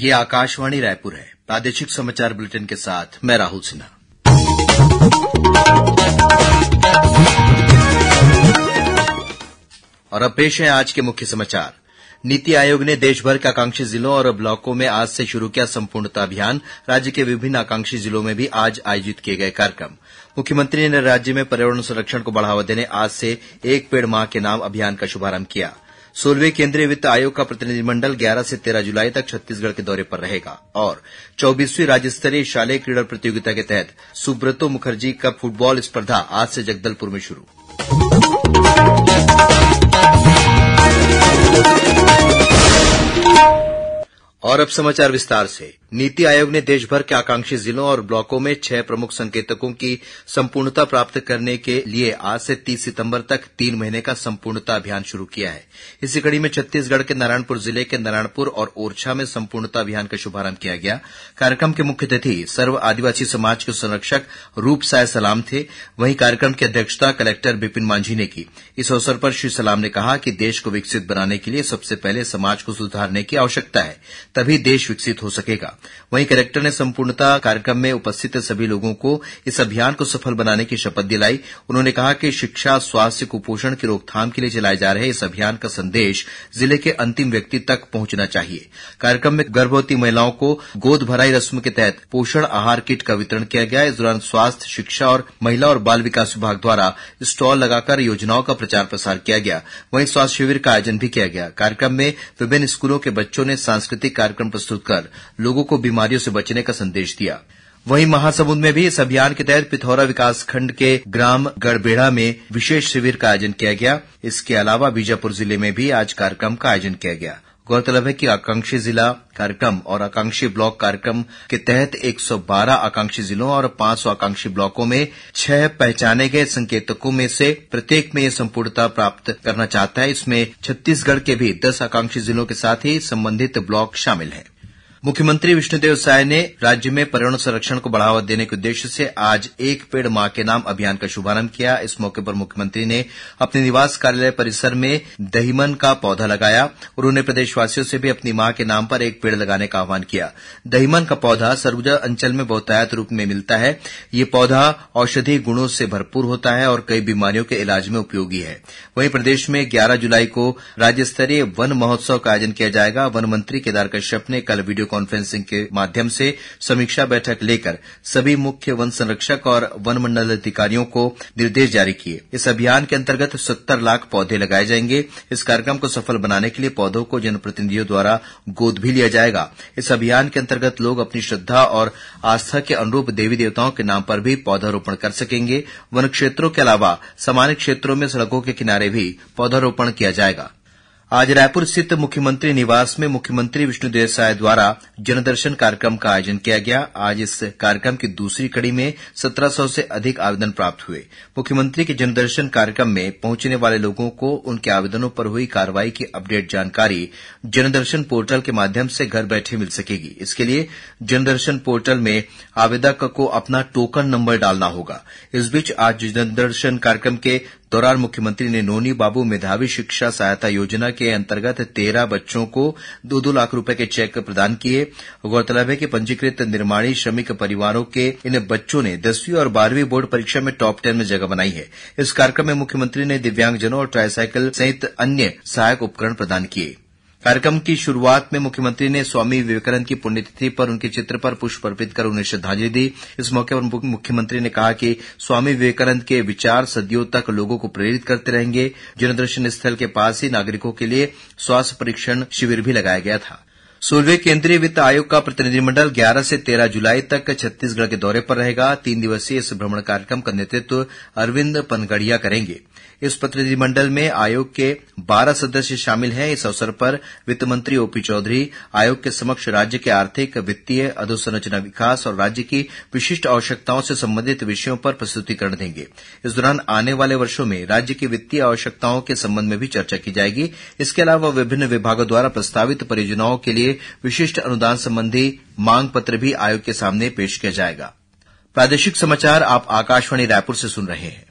ये आकाशवाणी रायपुर है प्रादेशिक समाचार बुलेटिन के साथ मैं राहुल सिन्हा और अब पेश है आज के मुख्य समाचार नीति आयोग ने देशभर के आकांक्षी जिलों और ब्लॉकों में आज से शुरू किया संपूर्णता अभियान राज्य के विभिन्न आकांक्षी जिलों में भी आज आयोजित किए गए कार्यक्रम मुख्यमंत्री ने राज्य में पर्यावरण संरक्षण को बढ़ावा देने आज से एक पेड़ माह के नाम अभियान का शुभारंभ किया सोलवे केंद्रीय वित्त आयोग का प्रतिनिधिमंडल 11 से 13 जुलाई तक छत्तीसगढ़ के दौरे पर रहेगा और 24वीं राज्य स्तरीय शालेय क्रीडा प्रतियोगिता के तहत सुब्रतो मुखर्जी कप फुटबॉल स्पर्धा आज से जगदलपुर में शुरू और अब समाचार विस्तार से नीति आयोग ने देशभर के आकांक्षी जिलों और ब्लॉकों में छह प्रमुख संकेतकों की संपूर्णता प्राप्त करने के लिए आज से तीस सितंबर तक तीन महीने का संपूर्णता अभियान शुरू किया है इसी कड़ी में छत्तीसगढ़ के नारायणपुर जिले के नारायणपुर और ओरछा में संपूर्णता अभियान का शुभारंभ किया गया कार्यक्रम के मुख्य अतिथि सर्व आदिवासी समाज के संरक्षक रूप साय सलाम थे वहीं कार्यक्रम की अध्यक्षता कलेक्टर विपिन मांझी ने की इस अवसर पर श्री सलाम ने कहा कि देश को विकसित बनाने के लिए सबसे पहले समाज को सुधारने की आवश्यकता है तभी देश विकसित हो सकेगा वहीं कलेक्टर ने संपूर्णता कार्यक्रम में उपस्थित सभी लोगों को इस अभियान को सफल बनाने की शपथ दिलाई उन्होंने कहा कि शिक्षा स्वास्थ्य कुपोषण की रोकथाम के लिए चलाए जा रहे इस अभियान का संदेश जिले के अंतिम व्यक्ति तक पहुंचना चाहिए कार्यक्रम में गर्भवती महिलाओं को गोद भराई रस्म के तहत पोषण आहार किट का वितरण किया गया इस दौरान स्वास्थ्य शिक्षा और महिला और बाल विकास विभाग द्वारा स्टॉल लगाकर योजनाओं का प्रचार प्रसार किया गया वहीं स्वास्थ्य शिविर का आयोजन भी किया गया कार्यक्रम में विभिन्न स्कूलों के बच्चों ने सांस्कृतिक कार्यक्रम प्रस्तुत कर लोगों को को बीमारियों से बचने का संदेश दिया वहीं महासमुंद में भी इस अभियान के तहत पिथौरा विकास खंड के ग्राम गड़बेड़ा में विशेष शिविर का आयोजन किया गया इसके अलावा बीजापुर जिले में भी आज कार्यक्रम का आयोजन किया गया गौरतलब है कि आकांक्षी जिला कार्यक्रम और आकांक्षी ब्लॉक कार्यक्रम के तहत 112 आकांक्षी जिलों और 500 आकांक्षी ब्लॉकों में छह पहचाने गए संकेतकों में से प्रत्येक में यह संपूर्णता प्राप्त करना चाहता है इसमें छत्तीसगढ़ के भी 10 आकांक्षी जिलों के साथ ही संबंधित ब्लॉक शामिल हैं मुख्यमंत्री विष्णुदेव साय ने राज्य में पर्यावरण संरक्षण को बढ़ावा देने के उद्देश्य से आज एक पेड़ मां के नाम अभियान का शुभारंभ किया इस मौके पर मुख्यमंत्री ने अपने निवास कार्यालय परिसर में दहीमन का पौधा लगाया और उन्होंने प्रदेशवासियों से भी अपनी मां के नाम पर एक पेड़ लगाने का आह्वान किया दहीमन का पौधा सरगुजा अंचल में बहुतायत रूप में मिलता है ये पौधा औषधि गुणों से भरपूर होता है और कई बीमारियों के इलाज में उपयोगी है वहीं प्रदेश में ग्यारह जुलाई को राज्य स्तरीय वन महोत्सव का आयोजन किया जाएगा वन मंत्री केदार कश्यप ने कल वीडियो कॉन्फ्रेंसिंग के माध्यम से समीक्षा बैठक लेकर सभी मुख्य वन संरक्षक और वन मंडल अधिकारियों को निर्देश जारी किए इस अभियान के अंतर्गत सत्तर लाख पौधे लगाए जाएंगे इस कार्यक्रम को सफल बनाने के लिए पौधों को जनप्रतिनिधियों द्वारा गोद भी लिया जाएगा इस अभियान के अंतर्गत लोग अपनी श्रद्धा और आस्था के अनुरूप देवी देवताओं के नाम पर भी पौधारोपण कर सकेंगे वन क्षेत्रों के अलावा सामान्य क्षेत्रों में सड़कों के किनारे भी पौधारोपण किया जाएगा आज रायपुर स्थित मुख्यमंत्री निवास में मुख्यमंत्री विष्णुदेव साय द्वारा जनदर्शन कार्यक्रम का आयोजन किया गया आज इस कार्यक्रम की दूसरी कड़ी में सत्रह सौ से अधिक आवेदन प्राप्त हुए मुख्यमंत्री के जनदर्शन कार्यक्रम में पहुंचने वाले लोगों को उनके आवेदनों पर हुई कार्रवाई की अपडेट जानकारी जनदर्शन पोर्टल के माध्यम से घर बैठे मिल सकेगी इसके लिए जनदर्शन पोर्टल में आवेदक को अपना टोकन नंबर डालना होगा इस बीच आज जनदर्शन कार्यक्रम के दौरान मुख्यमंत्री ने नोनी बाबू मेधावी शिक्षा सहायता योजना के अंतर्गत तेरह बच्चों को दो दो लाख रूपये के चेक प्रदान किये गौरतलब है कि पंजीकृत निर्माणी श्रमिक परिवारों के इन बच्चों ने दसवीं और बारहवीं बोर्ड परीक्षा में टॉप टेन में जगह बनाई है इस कार्यक्रम में मुख्यमंत्री ने दिव्यांगजनों और ट्राईसाइकिल सहित अन्य सहायक उपकरण प्रदान किये कार्यक्रम की शुरूआत में मुख्यमंत्री ने स्वामी विवेकानंद की पुण्यतिथि पर उनके चित्र पर पुष्प अर्पित कर उन्हें श्रद्धांजलि दी इस मौके पर मुख्यमंत्री ने कहा कि स्वामी विवेकानंद के विचार सदियों तक लोगों को प्रेरित करते रहेंगे जनदर्शन स्थल के पास ही नागरिकों के लिए स्वास्थ्य परीक्षण शिविर भी लगाया गया था सोलवे केंद्रीय वित्त आयोग का प्रतिनिधिमंडल 11 से 13 जुलाई तक छत्तीसगढ़ के दौरे पर रहेगा तीन दिवसीय इस भ्रमण कार्यक्रम का नेतृत्व अरविंद पनगढ़िया करेंगे इस प्रतिनिधिमंडल में आयोग के 12 सदस्य शामिल हैं इस अवसर पर वित्त मंत्री ओपी चौधरी आयोग के समक्ष राज्य के आर्थिक वित्तीय अधोसंरचना विकास और राज्य की विशिष्ट आवश्यकताओं से संबंधित विषयों पर प्रस्तुतिकरण देंगे इस दौरान आने वाले वर्षों में राज्य की वित्तीय आवश्यकताओं के संबंध में भी चर्चा की जाएगी इसके अलावा विभिन्न विभागों द्वारा प्रस्तावित परियोजनाओं के लिए विशिष्ट अनुदान संबंधी मांग पत्र भी आयोग के सामने पेश किया जाएगा प्रादेशिक समाचार आप आकाशवाणी रायपुर से सुन रहे हैं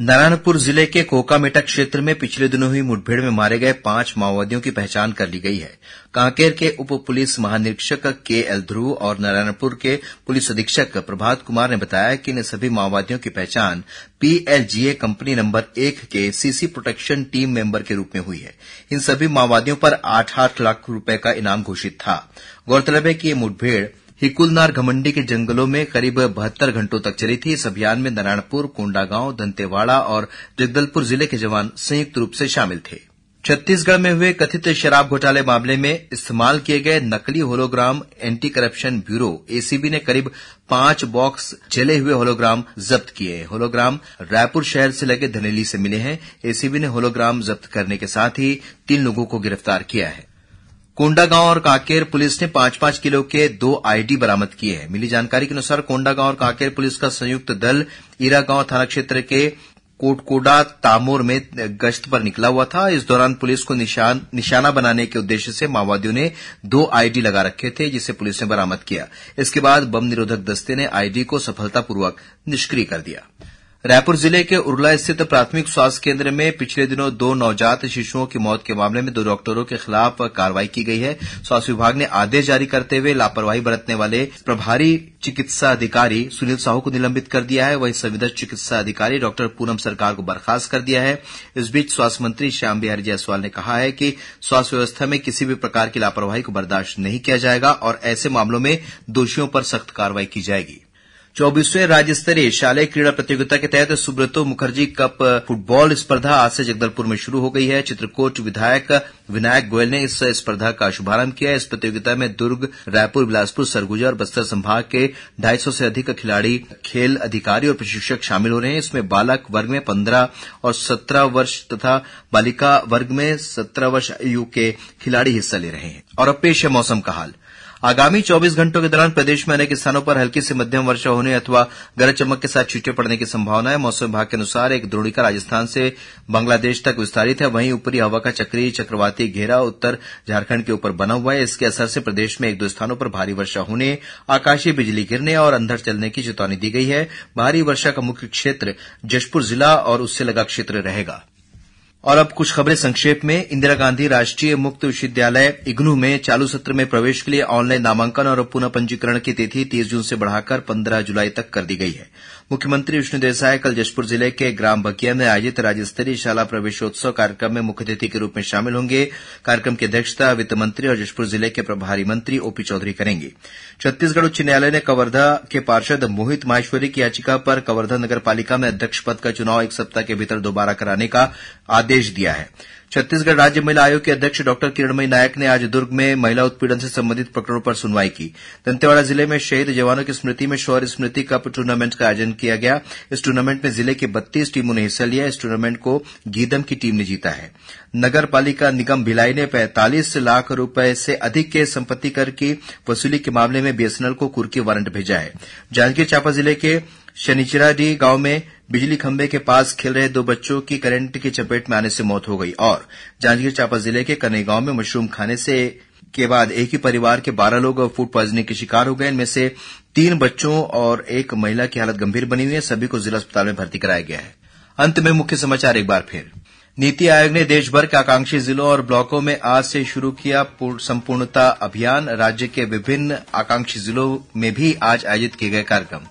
नारायणपुर जिले के कोकामेटा क्षेत्र में पिछले दिनों हुई मुठभेड़ में मारे गए पांच माओवादियों की पहचान कर ली गई है कांकेर के उप पुलिस महानिरीक्षक के एल ध्रुव और नारायणपुर के पुलिस अधीक्षक प्रभात कुमार ने बताया कि इन सभी माओवादियों की पहचान पीएलजीए कंपनी नंबर एक के सीसी प्रोटेक्शन टीम मेंबर के रूप में हुई है इन सभी माओवादियों पर आठ आठ लाख रूपये का इनाम घोषित था गौरतलब है कि यह मुठभेड़ हिकुलनार घमंडी के जंगलों में करीब बहत्तर घंटों तक चली थी इस अभियान में नारायणपुर कोंडागांव दंतेवाड़ा और जगदलपुर जिले के जवान संयुक्त रूप से शामिल थे छत्तीसगढ़ में हुए कथित शराब घोटाले मामले में इस्तेमाल किए गए नकली hologram anti corruption bureau ACB ने करीब पांच बॉक्स जले हुए होलोग्राम जब्त किए होलोग्राम रायपुर शहर से लगे धनेली से मिले हैं एसीबी ने होलोग्राम जब्त करने के साथ ही तीन लोगों को गिरफ्तार किया है कोंडागांव और कांकेर पुलिस ने पांच पांच किलो के दो आईडी बरामद किए हैं मिली जानकारी के अनुसार कोंडागांव और कांकेर पुलिस का संयुक्त दल ईरागांव थाना क्षेत्र के कोटकोडा तामोर में गश्त पर निकला हुआ था इस दौरान पुलिस को निशान, निशाना बनाने के उद्देश्य से माओवादियों ने दो आईडी लगा रखे थे जिसे पुलिस ने बरामद किया इसके बाद बम निरोधक दस्ते ने आईडी को सफलतापूर्वक निष्क्रिय कर दिया रायपुर जिले के उरला स्थित प्राथमिक स्वास्थ्य केंद्र में पिछले दिनों दो नवजात शिशुओं की मौत के मामले में दो डॉक्टरों के खिलाफ कार्रवाई की गई है स्वास्थ्य विभाग ने आदेश जारी करते हुए लापरवाही बरतने वाले प्रभारी चिकित्सा अधिकारी सुनील साहू को निलंबित कर दिया है वहीं संविदा चिकित्सा अधिकारी डॉक्टर पूनम सरकार को बर्खास्त कर दिया है इस बीच स्वास्थ्य मंत्री श्याम बिहारी जायसवाल ने कहा है कि स्वास्थ्य व्यवस्था में किसी भी प्रकार की लापरवाही को बर्दाश्त नहीं किया जाएगा और ऐसे मामलों में दोषियों पर सख्त कार्रवाई की जाएगी चौबीसवें राज्य स्तरीय शालेय क्रीड़ा प्रतियोगिता के तहत सुब्रतो मुखर्जी कप फुटबॉल स्पर्धा आज से जगदलपुर में शुरू हो गई है चित्रकोट विधायक विनायक गोयल ने इस स्पर्धा का शुभारंभ किया इस प्रतियोगिता में दुर्ग रायपुर बिलासपुर सरगुजा और बस्तर संभाग के ढाई सौ से अधिक खिलाड़ी खेल अधिकारी और प्रशिक्षक शामिल हो रहे हैं इसमें बालक वर्ग में पन्द्रह और सत्रह वर्ष तथा बालिका वर्ग में सत्रह वर्ष आयु के खिलाड़ी हिस्सा ले रहे हैं और अब पेश है मौसम का हाल आगामी चौबीस घंटों के दौरान प्रदेश में अनेक स्थानों पर हल्की से मध्यम वर्षा होने अथवा गरज चमक के साथ छींटे पड़ने की संभावना है मौसम विभाग के अनुसार एक द्रोणिका राजस्थान से बांग्लादेश तक विस्तारित है वहीं ऊपरी हवा का चक्रीय चक्रवाती घेरा उत्तर झारखंड के ऊपर बना हुआ है इसके असर से प्रदेश में एक दो स्थानों पर भारी वर्षा होने आकाशीय बिजली गिरने और अंधर चलने की चेतावनी दी गई है भारी वर्षा का मुख्य क्षेत्र जशपुर जिला और उससे लगा क्षेत्र रहेगा और अब कुछ खबरें संक्षेप में इंदिरा गांधी राष्ट्रीय मुक्त विश्वविद्यालय इग्नू में चालू सत्र में प्रवेश के लिए ऑनलाइन नामांकन और पुनः पंजीकरण की तिथि तीस जून से बढ़ाकर पन्द्रह जुलाई तक कर दी गई है मुख्यमंत्री विष्णु देसाई कल जशपुर जिले के ग्राम बकिया में आयोजित राज्य स्तरीय शाला प्रवेशोत्सव कार्यक्रम में मुख्य अतिथि के रूप में शामिल होंगे कार्यक्रम की अध्यक्षता वित्त मंत्री और जशपुर जिले के प्रभारी मंत्री ओपी चौधरी करेंगे छत्तीसगढ़ उच्च न्यायालय ने कवर्धा के पार्षद मोहित माहेश्वरी की याचिका पर कवर्धा पालिका में अध्यक्ष पद का चुनाव एक सप्ताह के भीतर दोबारा कराने का आदेश दिया है छत्तीसगढ़ राज्य महिला आयोग की अध्यक्ष डॉक्टर किरणमयी नायक ने आज दुर्ग में महिला उत्पीड़न से संबंधित प्रकरणों पर सुनवाई की दंतेवाड़ा जिले में शहीद जवानों की स्मृति में शौर्य स्मृति कप टूर्नामेंट का आयोजन किया गया इस टूर्नामेंट में जिले की बत्तीस टीमों ने हिस्सा लिया इस टूर्नामेंट को गीदम की टीम ने जीता है नगर पालिका निगम भिलाई ने पैंतालीस लाख रूपये से अधिक के संपत्ति कर की वसूली के मामले में बीएसएनएल को कुर्की वारंट भेजा है जांजगीर चांपा जिले के शनिचराडीह गांव में बिजली खंभे के पास खेल रहे दो बच्चों की करंट की चपेट में आने से मौत हो गई और जांजगीर चांपा जिले के कनई गांव में मशरूम खाने के बाद एक ही परिवार के बारह लोग फूड प्वाइजनिंग के शिकार हो गए इनमें से तीन बच्चों और एक महिला की हालत गंभीर बनी हुई है सभी को जिला अस्पताल में भर्ती कराया गया है अंत में मुख्य समाचार एक बार फिर नीति आयोग ने देशभर के आकांक्षी जिलों और ब्लॉकों में आज से शुरू किया संपूर्णता अभियान राज्य के विभिन्न आकांक्षी जिलों में भी आज आयोजित किए गए कार्यक्रम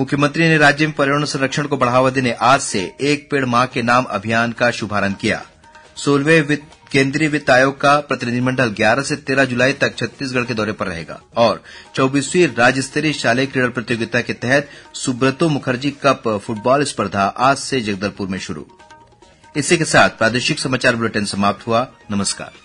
मुख्यमंत्री ने राज्य में पर्यावरण संरक्षण को बढ़ावा देने आज से एक पेड़ माह के नाम अभियान का शुभारंभ किया सोलवे वित्त केंद्रीय वित्त आयोग का प्रतिनिधिमंडल 11 से 13 जुलाई तक छत्तीसगढ़ के दौरे पर रहेगा और चौबीसवीं राज्य स्तरीय शालेय क्रीड़ा प्रतियोगिता के तहत सुब्रतो मुखर्जी कप फुटबॉल स्पर्धा आज से जगदलपुर में शुरू इसी के साथ प्रादेशिक समाचार बुलेटिन समाप्त हुआ नमस्कार